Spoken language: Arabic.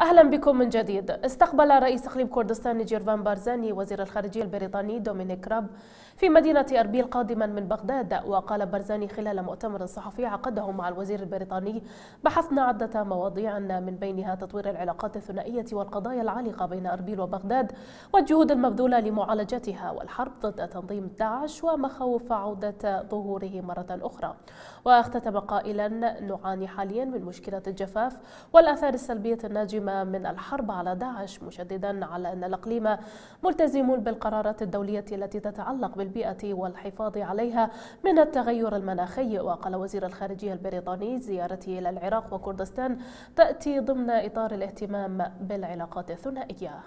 أهلا بكم من جديد استقبل رئيس إقليم كردستان جيرفان بارزاني وزير الخارجية البريطاني دومينيك راب في مدينة أربيل قادما من بغداد وقال بارزاني خلال مؤتمر صحفي عقده مع الوزير البريطاني بحثنا عدة مواضيع من بينها تطوير العلاقات الثنائية والقضايا العالقة بين أربيل وبغداد والجهود المبذولة لمعالجتها والحرب ضد تنظيم داعش ومخاوف عودة ظهوره مرة أخرى واختتم قائلا نعاني حاليا من مشكلة الجفاف والآثار السلبية الناجمة من الحرب على داعش مشددا على أن الأقليم ملتزم بالقرارات الدولية التي تتعلق بالبيئة والحفاظ عليها من التغير المناخي وقال وزير الخارجية البريطاني زيارته إلى العراق وكردستان تأتي ضمن إطار الاهتمام بالعلاقات الثنائية